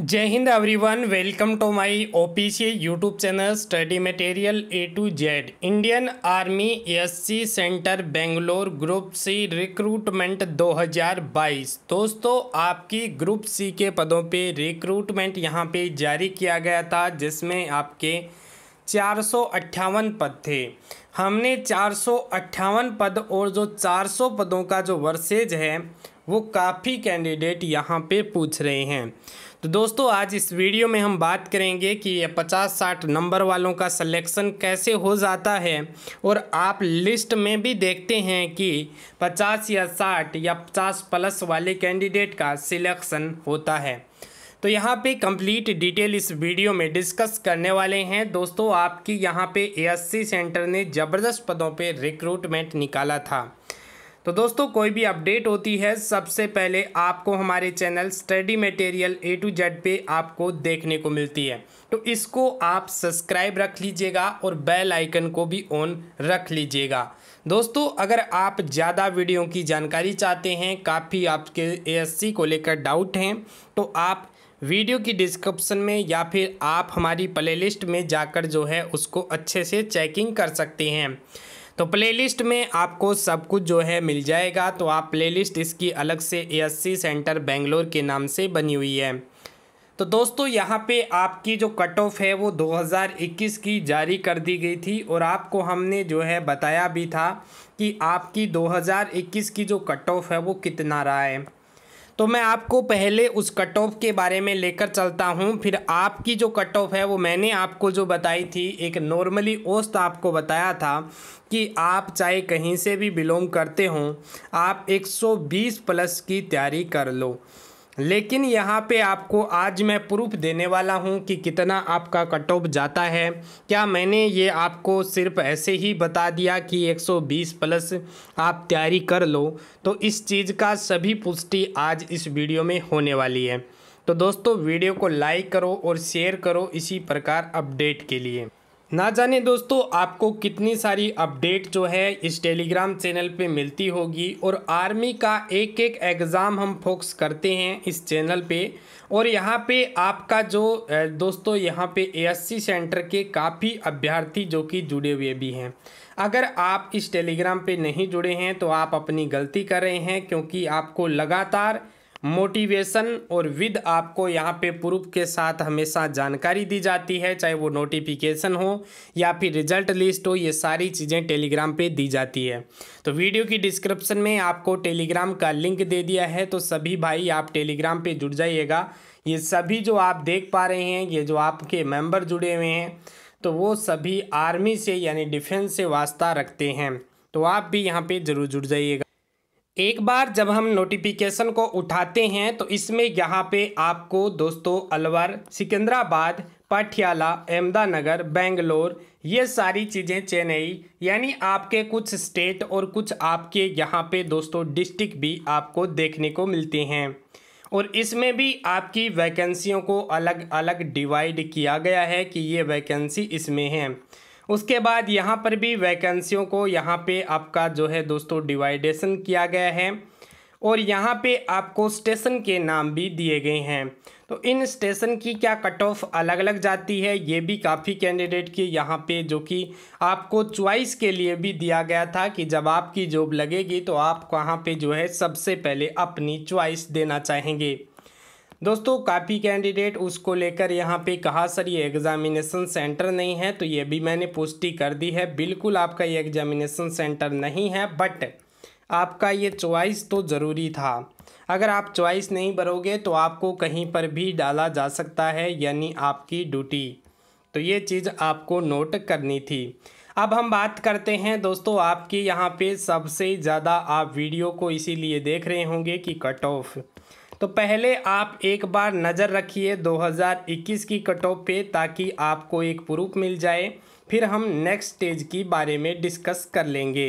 जय Hind everyone welcome to my OPC YouTube channel study material A to Z Indian army SC centre Bangalore group C recruitment 2022 दोस्तों आपकी group C के पदों पे recruitment यहां पे जारी किया गया था जिसमें आपके चार पद थे हमने चार पद और जो 400 पदों का जो वर्सेज है वो काफ़ी कैंडिडेट यहाँ पे पूछ रहे हैं तो दोस्तों आज इस वीडियो में हम बात करेंगे कि ये पचास साठ नंबर वालों का सिलेक्शन कैसे हो जाता है और आप लिस्ट में भी देखते हैं कि पचास या साठ या पचास प्लस वाले कैंडिडेट का सिलेक्शन होता है तो यहाँ पे कंप्लीट डिटेल इस वीडियो में डिस्कस करने वाले हैं दोस्तों आपकी यहाँ पे एएससी सेंटर ने ज़बरदस्त पदों पे रिक्रूटमेंट निकाला था तो दोस्तों कोई भी अपडेट होती है सबसे पहले आपको हमारे channel study material A to Z पे आपको देखने को मिलती है तो इसको आप सब्सक्राइब रख लीजिएगा और बेल आइकन को भी ऑन रख लीजिएगा दोस्तों अगर आप ज़्यादा वीडियो की जानकारी चाहते हैं काफ़ी आपके एएससी को लेकर डाउट हैं तो आप वीडियो की डिस्क्रिप्शन में या फिर आप हमारी प्लेलिस्ट में जाकर जो है उसको अच्छे से चेकिंग कर सकते हैं तो प्लेलिस्ट में आपको सब कुछ जो है मिल जाएगा तो आप प्लेलिस्ट इसकी अलग से एएससी सेंटर बेंगलोर के नाम से बनी हुई है तो दोस्तों यहाँ पे आपकी जो कट ऑफ है वो 2021 की जारी कर दी गई थी और आपको हमने जो है बताया भी था कि आपकी 2021 की जो कट ऑफ है वो कितना रहा है तो मैं आपको पहले उस कट ऑफ के बारे में लेकर चलता हूँ फिर आपकी जो कट ऑफ है वो मैंने आपको जो बताई थी एक नॉर्मली औस्त आपको बताया था कि आप चाहे कहीं से भी बिलोंग करते हों आप 120 प्लस की तैयारी कर लो लेकिन यहाँ पे आपको आज मैं प्रूफ देने वाला हूँ कि कितना आपका कट ऑफ जाता है क्या मैंने ये आपको सिर्फ ऐसे ही बता दिया कि 120 प्लस आप तैयारी कर लो तो इस चीज़ का सभी पुष्टि आज इस वीडियो में होने वाली है तो दोस्तों वीडियो को लाइक करो और शेयर करो इसी प्रकार अपडेट के लिए ना जाने दोस्तों आपको कितनी सारी अपडेट जो है इस टेलीग्राम चैनल पे मिलती होगी और आर्मी का एक एक एग्ज़ाम हम फोकस करते हैं इस चैनल पे और यहाँ पे आपका जो दोस्तों यहाँ पे एएससी सेंटर के काफ़ी अभ्यर्थी जो कि जुड़े हुए भी हैं अगर आप इस टेलीग्राम पे नहीं जुड़े हैं तो आप अपनी गलती कर रहे हैं क्योंकि आपको लगातार मोटिवेशन और विद आपको यहाँ पे प्रूफ के साथ हमेशा जानकारी दी जाती है चाहे वो नोटिफिकेशन हो या फिर रिजल्ट लिस्ट हो ये सारी चीज़ें टेलीग्राम पे दी जाती है तो वीडियो की डिस्क्रिप्शन में आपको टेलीग्राम का लिंक दे दिया है तो सभी भाई आप टेलीग्राम पे जुड़ जाइएगा ये सभी जो आप देख पा रहे हैं ये जो आपके मेम्बर जुड़े हुए हैं तो वो सभी आर्मी से यानी डिफेंस से वास्ता रखते हैं तो आप भी यहाँ पर ज़रूर जुड़ जाइएगा एक बार जब हम नोटिफिकेशन को उठाते हैं तो इसमें यहाँ पे आपको दोस्तों अलवर सिकंदराबाद पटियाला अहमदानगर बेंगलोर ये सारी चीज़ें चेन्नई यानी आपके कुछ स्टेट और कुछ आपके यहाँ पे दोस्तों डिस्ट्रिक्ट भी आपको देखने को मिलते हैं और इसमें भी आपकी वैकेंसियों को अलग अलग डिवाइड किया गया है कि ये वैकेंसी इसमें है उसके बाद यहाँ पर भी वैकेंसियों को यहाँ पे आपका जो है दोस्तों डिवाइडेशन किया गया है और यहाँ पे आपको स्टेशन के नाम भी दिए गए हैं तो इन स्टेशन की क्या कट ऑफ अलग अलग जाती है ये भी काफ़ी कैंडिडेट की यहाँ पे जो कि आपको च्वाइस के लिए भी दिया गया था कि जब आपकी जॉब लगेगी तो आप कहाँ पे जो है सबसे पहले अपनी च्वाइस देना चाहेंगे दोस्तों काफ़ी कैंडिडेट उसको लेकर यहाँ पे कहा सर ये एग्ज़ामिनेशन सेंटर नहीं है तो ये भी मैंने पुष्टि कर दी है बिल्कुल आपका ये एग्ज़ामिनेशन सेंटर नहीं है बट आपका ये चॉइस तो ज़रूरी था अगर आप चॉइस नहीं भरोगे तो आपको कहीं पर भी डाला जा सकता है यानी आपकी ड्यूटी तो ये चीज़ आपको नोट करनी थी अब हम बात करते हैं दोस्तों आपके यहाँ पे सबसे ज़्यादा आप वीडियो को इसीलिए देख रहे होंगे कि कट ऑफ तो पहले आप एक बार नज़र रखिए 2021 की कट ऑफ पे ताकि आपको एक प्रूफ मिल जाए फिर हम नेक्स्ट स्टेज की बारे में डिस्कस कर लेंगे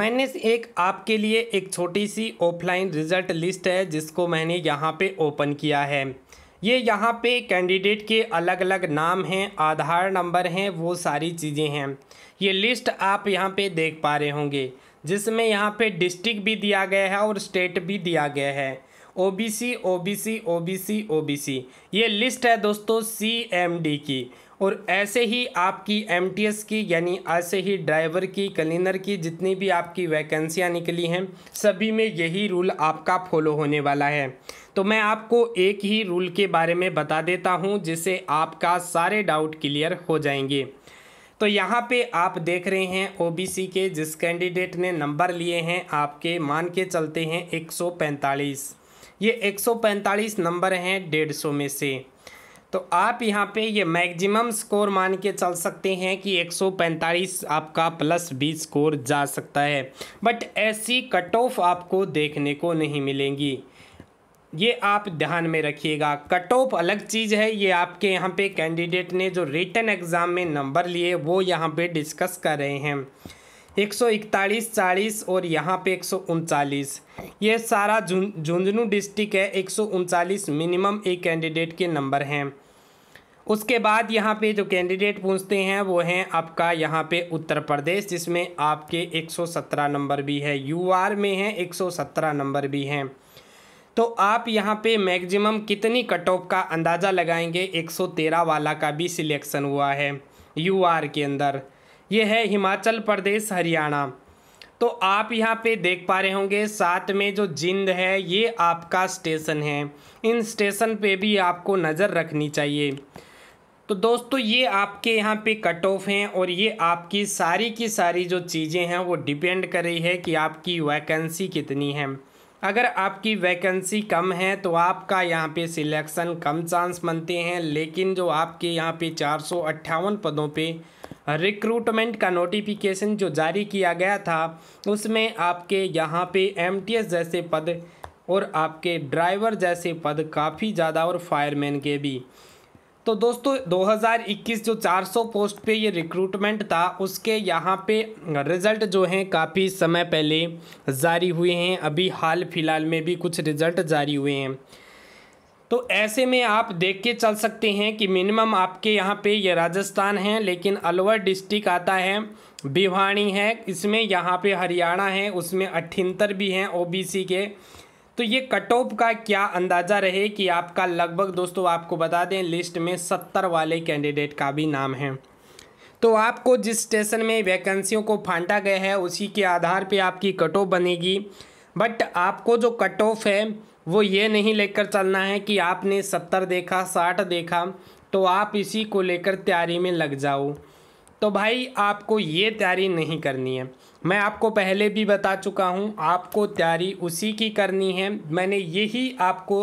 मैंने एक आपके लिए एक छोटी सी ऑफलाइन रिज़ल्ट लिस्ट है जिसको मैंने यहाँ पे ओपन किया है ये यहाँ पे कैंडिडेट के अलग अलग नाम हैं आधार नंबर हैं वो सारी चीज़ें हैं ये लिस्ट आप यहाँ पे देख पा रहे होंगे जिसमें यहाँ पे डिस्ट्रिक्ट भी दिया गया है और स्टेट भी दिया गया है ओबीसी ओबीसी ओबीसी ओबीसी ये लिस्ट है दोस्तों सीएमडी की और ऐसे ही आपकी एमटीएस की यानी ऐसे ही ड्राइवर की क्लीनर की जितनी भी आपकी वैकेंसियां निकली हैं सभी में यही रूल आपका फॉलो होने वाला है तो मैं आपको एक ही रूल के बारे में बता देता हूं जिससे आपका सारे डाउट क्लियर हो जाएंगे तो यहाँ पे आप देख रहे हैं ओबीसी के जिस कैंडिडेट ने नंबर लिए हैं आपके मान के चलते हैं 145 ये 145 नंबर हैं डेढ़ सौ में से तो आप यहाँ पे ये मैक्सिमम स्कोर मान के चल सकते हैं कि 145 आपका प्लस बी स्कोर जा सकता है बट ऐसी कट ऑफ आपको देखने को नहीं मिलेंगी ये आप ध्यान में रखिएगा कट ऑफ अलग चीज़ है ये आपके यहाँ पे कैंडिडेट ने जो रिटर्न एग्ज़ाम में नंबर लिए वो यहाँ पे डिस्कस कर रहे हैं इकतालीस चालीस और यहाँ पे एक ये सारा झुंझुनू जुन, डिस्ट्रिक्ट है एक मिनिमम एक कैंडिडेट के नंबर हैं उसके बाद यहाँ पे जो कैंडिडेट पूछते हैं वो हैं आपका यहाँ पे उत्तर प्रदेश जिसमें आपके 117 नंबर भी है यूआर में सौ 117 नंबर भी हैं तो आप यहाँ पे मैक्सिमम कितनी कट ऑफ का अंदाज़ा लगाएंगे 113 वाला का भी सिलेक्शन हुआ है यूआर के अंदर ये है हिमाचल प्रदेश हरियाणा तो आप यहाँ पे देख पा रहे होंगे साथ में जो जिंद है ये आपका स्टेशन है इन स्टेशन पे भी आपको नज़र रखनी चाहिए तो दोस्तों ये आपके यहाँ पे कट ऑफ हैं और ये आपकी सारी की सारी जो चीज़ें हैं वो डिपेंड कर रही है कि आपकी वैकेंसी कितनी है अगर आपकी वैकेंसी कम है तो आपका यहाँ पे सिलेक्शन कम चांस बनते हैं लेकिन जो आपके यहाँ पे चार पदों पे रिक्रूटमेंट का नोटिफिकेशन जो जारी किया गया था उसमें आपके यहाँ पे एमटीएस जैसे पद और आपके ड्राइवर जैसे पद काफ़ी ज़्यादा और फायरमैन के भी तो दोस्तों 2021 जो 400 पोस्ट पे ये रिक्रूटमेंट था उसके यहाँ पे रिज़ल्ट जो हैं काफ़ी समय पहले जारी हुए हैं अभी हाल फिलहाल में भी कुछ रिज़ल्ट जारी हुए हैं तो ऐसे में आप देख के चल सकते हैं कि मिनिमम आपके यहाँ पे ये राजस्थान है लेकिन अलवर डिस्ट्रिक्ट आता है भिवानी है इसमें यहाँ पे हरियाणा है उसमें अठहत्तर भी हैं ओबीसी के तो ये कट ऑफ का क्या अंदाज़ा रहे कि आपका लगभग दोस्तों आपको बता दें लिस्ट में सत्तर वाले कैंडिडेट का भी नाम है तो आपको जिस स्टेशन में वैकेंसियों को फांटा गया है उसी के आधार पे आपकी कट ऑफ बनेगी बट आपको जो कट ऑफ है वो ये नहीं लेकर चलना है कि आपने सत्तर देखा साठ देखा तो आप इसी को लेकर तैयारी में लग जाओ तो भाई आपको ये तैयारी नहीं करनी है मैं आपको पहले भी बता चुका हूँ आपको तैयारी उसी की करनी है मैंने यही आपको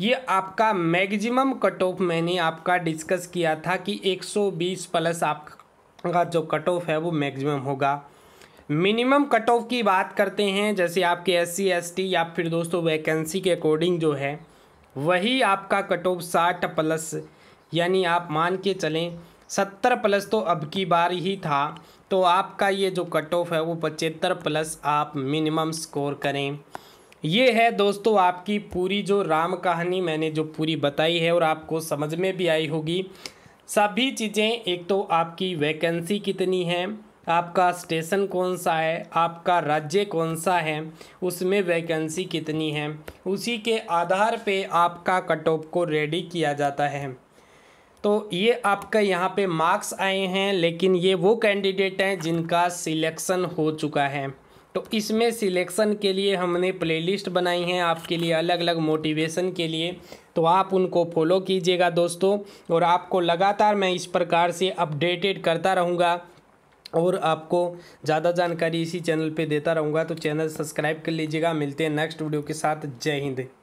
ये आपका मैगजिमम कट ऑफ मैंने आपका डिस्कस किया था कि 120 प्लस आपका जो कट ऑफ है वो मैगजिमम होगा मिनिमम कट ऑफ की बात करते हैं जैसे आपके एस सी एस टी या फिर दोस्तों वैकेंसी के अकॉर्डिंग जो है वही आपका कट ऑफ साठ प्लस यानी आप मान के चलें सत्तर प्लस तो अब की बार ही था तो आपका ये जो कट ऑफ है वो पचहत्तर प्लस आप मिनिमम स्कोर करें ये है दोस्तों आपकी पूरी जो राम कहानी मैंने जो पूरी बताई है और आपको समझ में भी आई होगी सभी चीज़ें एक तो आपकी वैकेंसी कितनी है आपका स्टेशन कौन सा है आपका राज्य कौन सा है उसमें वैकेंसी कितनी है उसी के आधार पे आपका कट ऑफ को रेडी किया जाता है तो ये आपका यहाँ पे मार्क्स आए हैं लेकिन ये वो कैंडिडेट हैं जिनका सिलेक्शन हो चुका है तो इसमें सिलेक्शन के लिए हमने प्लेलिस्ट बनाई हैं आपके लिए अलग अलग मोटिवेशन के लिए तो आप उनको फॉलो कीजिएगा दोस्तों और आपको लगातार मैं इस प्रकार से अपडेटेड करता रहूँगा और आपको ज़्यादा जानकारी इसी चैनल पे देता रहूँगा तो चैनल सब्सक्राइब कर लीजिएगा मिलते हैं नेक्स्ट वीडियो के साथ जय हिंद